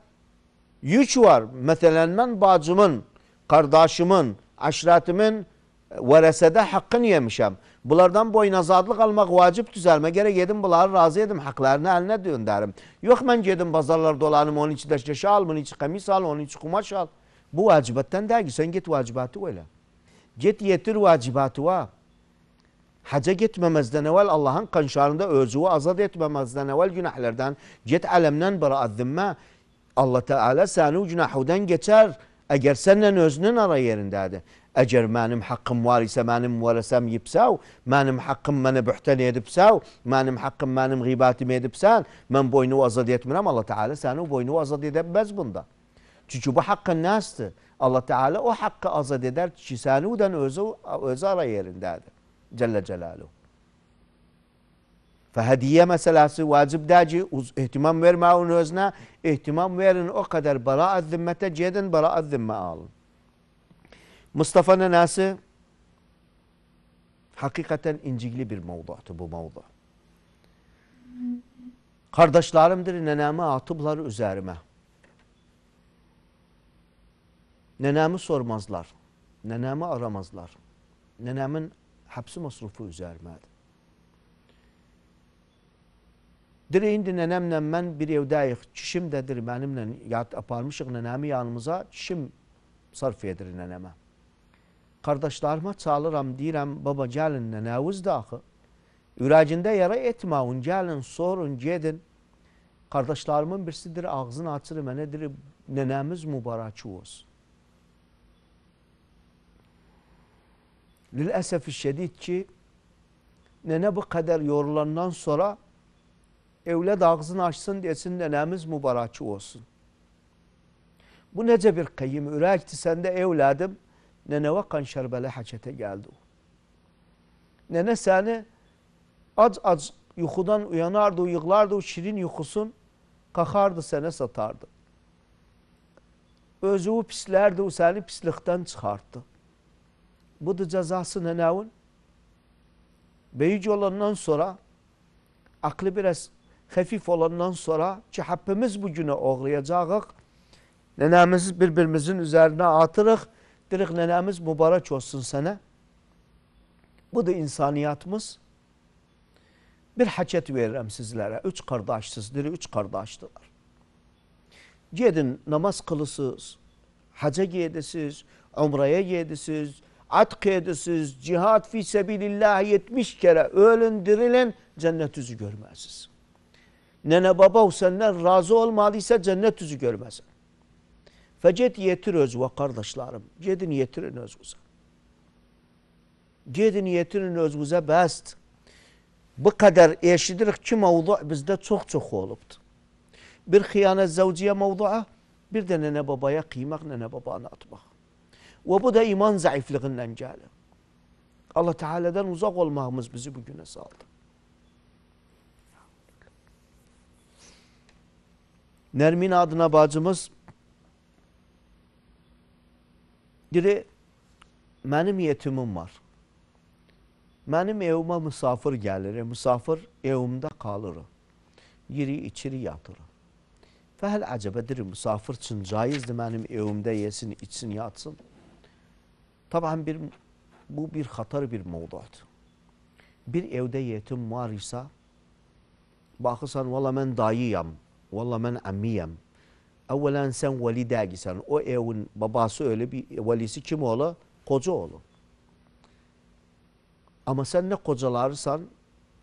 yük var, məsələn, mən bacımın, kardeşimin, əşrətimin e, vərəsədə hakkını yemişim. Bunlardan boynazadlıq almaq vacib düzəlmə. Gərək gedim bunları razı edim, haqlarını əlinə döndərim. Yox, mən gedim bazarlar dolanım, onun için dəşkəşə al, onun için qəmis al, onun için qumaş al. Bu vacibətdən deyil ki, Sen git vacibatı öyle. Git yetir vacibatı var haca gitməməzdən əvvəl Allahın qanşarında özünü azad etməməzdən əvvəl günahlardan get ələmdən bəra'ət zimmə Allah Teala səni o günahdan keçər əgər səndən özünün ara yerindədir. Eğer mənim hakkım var ise mənim vərəsəm yibsəv, mənim haqqım mənə bühtən edibsəv, mənim hakkım mənim qibətim edibsən, mən boynu azad etmirəm, Allah Teala səni o boynu azad edəməz bunda. Çünki bu haqqın nəsdir? Allah Teala o hakkı azad edər ki, sənudan özü, özü ara yerindədir. Celle Celaluhu. Hediye meselesi vacipdeci ihtimam verme onun özüne. ihtimam verin o kadar beraat zimmete cedin beraat zimme alın. Mustafa Nenası hakikaten incikli bir mevduatı bu mevdu. Kardeşlerimdir nenemi atıblar üzerime. Nenemi sormazlar. Nenemi aramazlar. Nenemin hapsi masrufu üzərimədir. Dir indi nənəmlə mən bir evdəyik. Kişim də dir mənimlə yat aparmışıq nənəmi yanımıza. Kişim sarf edir nənəmə. Qardaşlarıma çağırıram, deyirəm, baba gəlin nənəviz də axı. Ürəcində yara etmə, un gəlin, sorun, gedin. Qardaşlarımın birisidir ağzını açır mənə deyir, nənəmiz mübarək olsun. Lilesef şiddet ki nene bu kadar yorulandan sonra evlat ağzını açsın desin nenemiz mübarek olsun. Bu nece bir kıyım. Ürekti sende evladım nene vakan şerbele haçete geldi. Nene seni ac ac yukudan uyanardı, uyuklardı, şirin yukusun kakardı sene satardı. Özü pislerdi, seni pislikten çıkarttı budu cezası nenavun büyücü olandan sonra aklı biraz hafif olandan sonra ki hepimiz bu güne uğrayacağız. Nenemizi birbirimizin üzerine atırıq. Dirik nenemiz mübarek olsun sana. Bu da insaniyatımız. Bir haçet veririm sizlere. Üç kardeşsizdir, üç kardeştiler. Gedin namaz kılısız, haca gedisiz, umraya gedisiz, atk edesiz, cihat fi sebilillah 70 kere öğlendirilen cennet yüzü görmezsiniz. Nene baba senden razı olmadıysa cennet yüzü görmezsin. Fecet yetir öz ve kardeşlerim. Cedin yetirin öz güzel. Gedin yetirin özgüze best. Bu kadar eşidirik ki mevzu bizde çok çok olubdu. Bir hıyanet zavciye mevzua, bir de nene babaya kıymak, nene babana atmak. Ve bu da iman zayıflığından gelir. Allah Teala'dan uzak olmağımız bizi bugüne saldı. Nermin adına bacımız biri benim yetimim var. Benim evime misafir gelir, misafir evimde kalır. yeri içeri yatır. Fəhəl acəbədir, misafir üçün caizdir mənim evimde yesin, içsin, yatsın. طبعا bir, bu bir hatar bir mevdudur. Bir evdə yetim var isə, baxırsan, valla mən dayıyam, valla mən əmiyəm. Əvvələn sən vəli dəqisən, o evin babası öyle bir vəlisi kim ola? Qoca ola. Amma sən nə qocalarısan,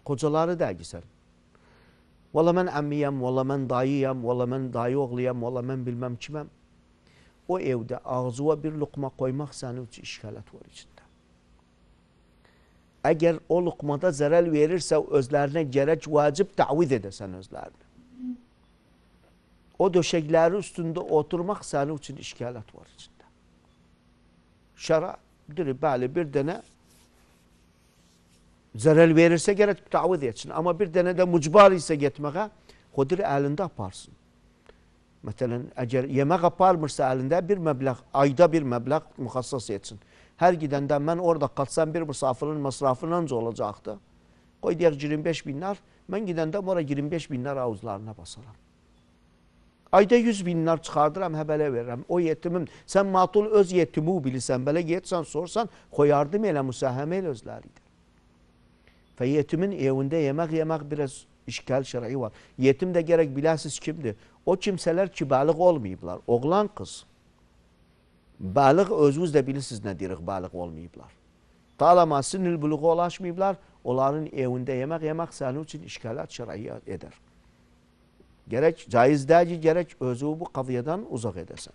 qocaları dəqisən. Valla mən əmiyəm, valla mən dayıyam, valla mən dayı oğluyam, valla mən bilməm kiməm o evdə ağzıva bir luqma qoymaq sənin üçün işğalət var içində. Əgər o luqmada zərər verirsə, özlərinə gərək vacib təvid edəsən özlərini. O döşəkləri üstündə oturmaq sənin üçün işğalət var içində. Şəra, diri, bəli, bir dənə zərər verirsə gərək təvid etsin. Amma bir dənə də mücbar isə getməyə, xodiri əlində aparsın. Məsələn, əgər yemək aparmırsa əlində bir məbləğ, ayda bir məbləğ müxəssəs etsin. Hər gidəndə mən orada qatsam bir müsafirin məsrafı necə olacaqdı? Qoy deyək 25 binlər, mən gidəndə ora 25 binlər avuzlarına basaram. Ayda 100 binlər çıxardıram, hə belə verirəm. O yetimin, sən matul öz yetimu bilirsən, belə getsən, sorsan, qoyardım elə müsəhəmə elə özləridir. Və yetimin evində yemək yemək biraz işgal şərai var. Yetim də gərək biləsiz kimdir. O kimsələr ki, balık olmayıblar. Oğlan kız, balık özünüz də bilirsiniz nə deyirik balık olmayıblar. Talama sinil buluğa ulaşmayıblar. Onların evində yemek yemek senin üçün işgalat şəraiyə edər. Gerek caiz dəci, gerek özü bu kaviyadan uzak edəsən.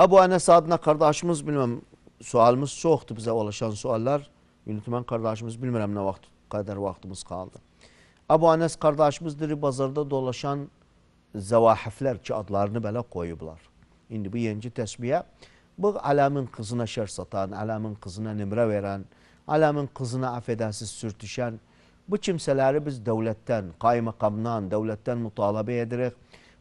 Ebu Enes adına kardeşimiz bilmem sualımız çoxdur bize ulaşan suallar. Yönetmen kardeşimiz bilmirəm ne vakt, qədər vaktimiz kaldı. Abu Anas kardeşimizdir bazarda dolaşan zevahifler ki adlarını böyle koyublar. İndi bu yenici tesbiye bu alamın kızına şer satan, alamın kızına nimre veren, alamın kızına affedersiz sürtüşen bu kimseleri biz devletten, kaymakamdan, devletten mutalabe ederek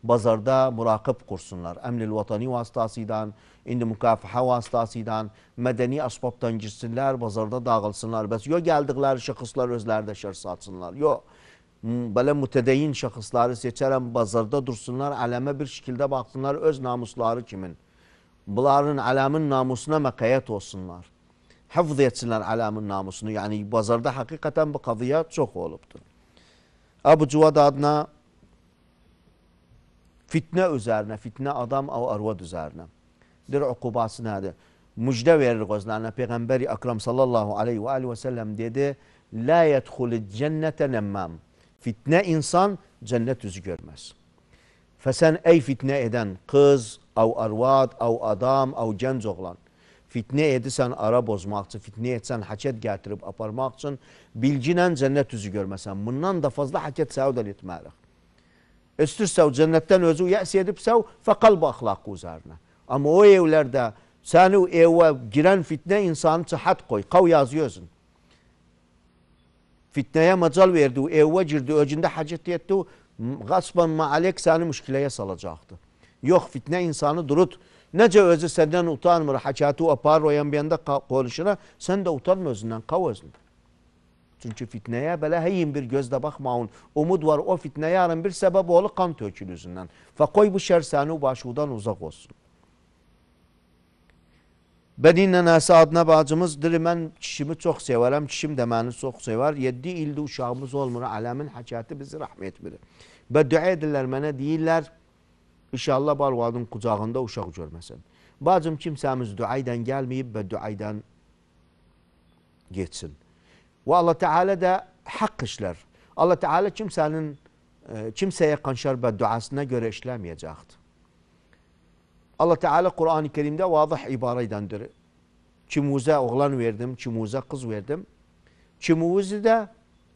bazarda murakip kursunlar. Emnil vatani vasıtasıydan, indi mükafaha vasıtasıydan, medeni asbabdan girsinler, bazarda dağılsınlar. Bəs yo geldikleri şahıslar özlerde şer satsınlar. Yo, böyle mütedeyin şahısları seçerəm bazarda dursunlar, aleme bir şekilde baksınlar, öz namusları kimin. Bunların ələmin namusuna məqayət olsunlar. Həfz etsinler alemin namusunu. yani bazarda hakikaten bu qadiya çok olubdur. Abu Cuvad adına fitne üzerine, fitne adam av arvad üzerine, Dir uqubası nədir? müjde verir gözlerine peygamberi Akram sallallahu aleyhi ve aleyhi ve səlləm dedi, La yədxulid cənnətə nəmməm. Fitnə insan cənnət üzü görməz. Fəsən ey fitnə edən qız, av arvad, av adam, av gənc oğlan, fitnə edirsən ara bozmaq üçün, fitnə etsən həkət gətirib aparmaq üçün, bilginlə cənnət üzü görməsən. Bundan da fazla həkət səud etməliyik. Östürsəv cənnətdən özü yəs edibsəv, fəqalb axlaqı üzərinə. Amma o evlərdə səni o evə girən fitnə insanı çıxat qoy, qav yazıyorsun fitnəyə macal verdi, evə girdi, özündə hacət etdi, qasban maalik səni müşkiləyə salacaqdı. Yox, fitnə insanı durut. Necə özü səndən utanmır, həkəti apar, oyan bir yanda qoluşuna, sən də utanma özündən, qav özünü. Çünki fitnəyə belə heyin bir gözlə baxmaun. Umud var o fitnəyə yarın bir səbəb oğlu qan tökülüzündən. Və qoy bu şər səni başudan uzaq olsun. Bədinlə nəsə adına bacımız, dili mən kişimi çox sevərəm, kişim də məni çox sevər. 7 ildir uşağımız olmur, aləmin həkəti bizi rəhm etmir. Və dua edirlər mənə, deyirlər, inşallah barvadın qucağında uşaq görməsin. Bacım kimsəmiz dua ilə gəlməyib və dua ilə geçsin. Və Allah Teala də haqq işlər. Allah Teala kimsənin e, kimsəyə qanşar bədduasına görə işləməyəcəkdir. Allah Teala Qur'an-ı Kerimdə vazih ibarə edəndir. Kimuzə oğlan verdim, kimuzə qız verdim. Kimuzi də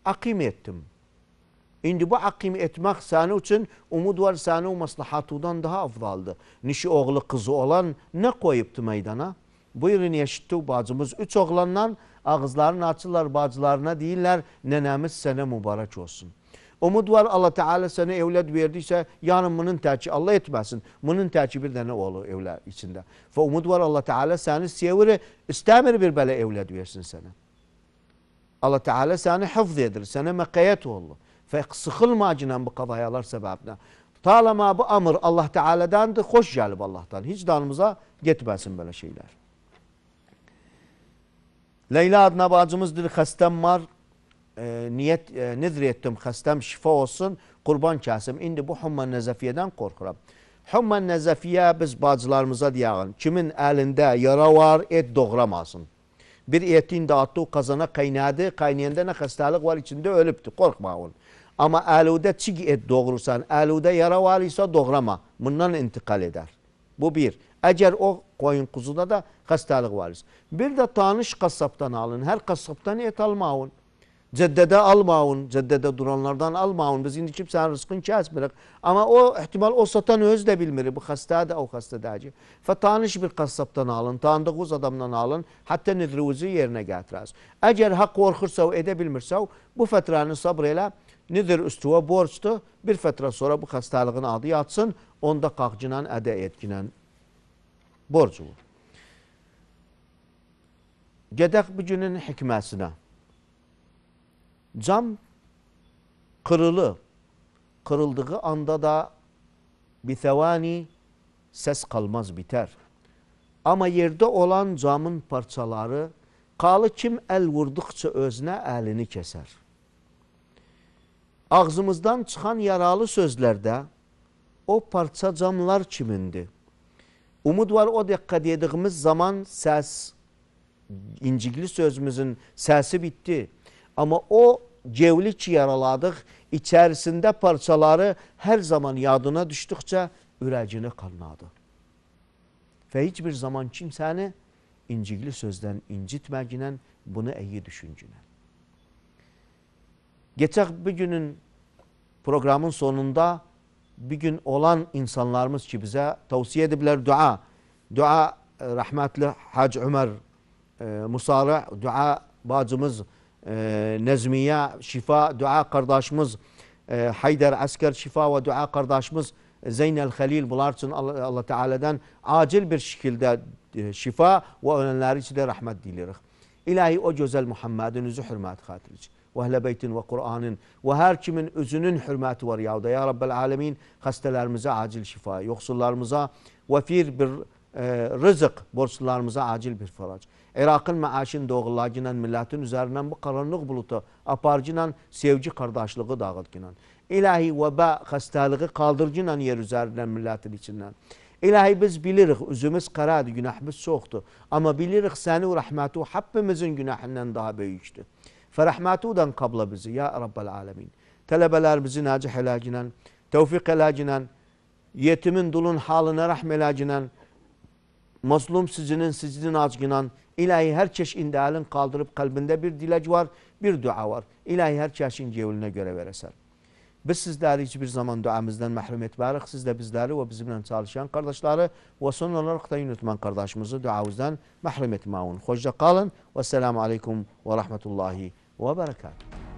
akim etdim. İndi bu akim etmək səni üçün umud var, səni o maslahatudan daha avvaldır. Nişi oğlu qızı olan nə qoyubdu meydana? Buyurun eşitdi bacımız. Üç oğlandan ağızlarını açırlar bacılarına deyirlər, nənəmiz sənə mübarək olsun.'' Umud var Allah Teala sənə evlad verdiysə, yarın bunun təki Allah etməsin. Bunun təki bir dənə olur evlər içində. Və umud var Allah Teala səni sevir, istəmir bir belə evlad versin sənə. Allah Teala səni hifz edir, sənə məqayət olur. Və sıxılma cinən bu qadayalar səbəbinə. Talama bu amr Allah Teala'dandır, xoş gəlib Allahdan. Heç danımıza getməsin belə şeylər. Leyla adına bacımızdır, xəstəm var, e, niyet e, nedir ettim hastam şifa olsun qurban kəsim. İndi bu humma nəzəfiyyədən qorxuram. Humma nəzəfiyyə biz bacılarımıza deyəğin. Kimin əlində yara var, et doğramasın. Bir etin de attı o kazana kaynadı. Kaynayanda ne hastalık var içinde ölüptü. Korkma onun. Ama alude çiğ et doğursan, alude yara var ise doğrama. Bundan intikal eder. Bu bir. Eğer o koyun kuzuda da hastalık var ise. Bir de tanış kasaptan alın. Her kasaptan et alma alın. Cəddədə almaun, cəddədə duranlardan almaun. Biz indi kimsənin rızqını kəsmirik. Amma o ehtimal o satan öz də bilmir. Bu xəstədir, o xəstədəcək. Fətanış bir qəssabdan alın, tanıdığınız adamdan alın, hətta nidruzu yerinə gətirəsiz. Əgər haqq qorxursa, edə bilmirsə, bu fətrəni sabr elə. Nidir üstüvə borcdur. Bir fətrə sonra bu xəstəliyin adı yatsın, onda qalxcınan ədə etkinən borcu. Gedək bu günün hikməsinə. Cam kırılı, kırıldığı anda da bir sevani ses kalmaz biter. Ama yerde olan camın parçaları kalı kim el vurdukça özne elini keser. Ağzımızdan çıkan yaralı sözlerde o parça camlar kimindi? Umut var o dakika dediğimiz zaman ses, incikli sözümüzün sesi bitti. Amma o cevli ki yaraladıq, içərisində parçaları hər zaman yadına düşdükcə ürəcini qanladı. Və heç bir zaman kimsəni incikli sözdən incitməginən, bunu əyi düşüncünən. Geçək bir günün proqramın sonunda bir gün olan insanlarımız ki bizə tavsiyə ediblər dua. Dua e, rəhmətli Hac Ömər e, Musarı, dua bacımız Nezmiya Şifa Dua qardaşımız e, Haydar Əskər Şifa və Dua qardaşımız Zeynəl Xəlil bunlar üçün Allah, Allah Teala'dan acil bir şəkildə e, şifa və ölənləri üçün də rəhmət dilirik. İlahi o gözəl Muhammedin üzü hürməti xatir üçün. وأهل بيت وقرآن وهر kimin özünün hürməti var yavda. Ya Rabbel Alemin xəstələrimizə acil şifa, yoxsullarımıza vəfir bir e, rızıq, borçlularımıza acil bir fərac. Irak'ın maaşın doğulacıyla, milletin üzerinden bu karanlık bulutu aparcıyla, sevci kardeşliği dağıtıyla. İlahi veba hastalığı kaldırıcıyla yer üzerinden milletin içinden. İlahi biz bilirik, üzümüz karadı, günahımız soğuktu. Ama bilirik seni rahmetu hepimizin günahından daha büyüktü. Ferahmetu'dan kabla bizi ya Rabbel Alemin. Tələbələrimizi nacih eləclə, tevfiq eləclə, yetimin dulun halına rəhm eləclə, mazlum sizinin, sizin acgilə, İlahi hər çeşin dəalin qaldırıb qəlbində bir diləc var, bir dua var. İlahi hər çeşin cevlünə görə verəsən. Biz sizləri heç bir zaman duamızdan məhrum etməyərik. Siz də bizləri və bizimlə çalışan qardaşları və son olaraq da yönetmən qardaşımızı duamızdan məhrum etməyin. Xoşca qalın və selamu aleykum və rəhmətullahi və bərəkatuhu.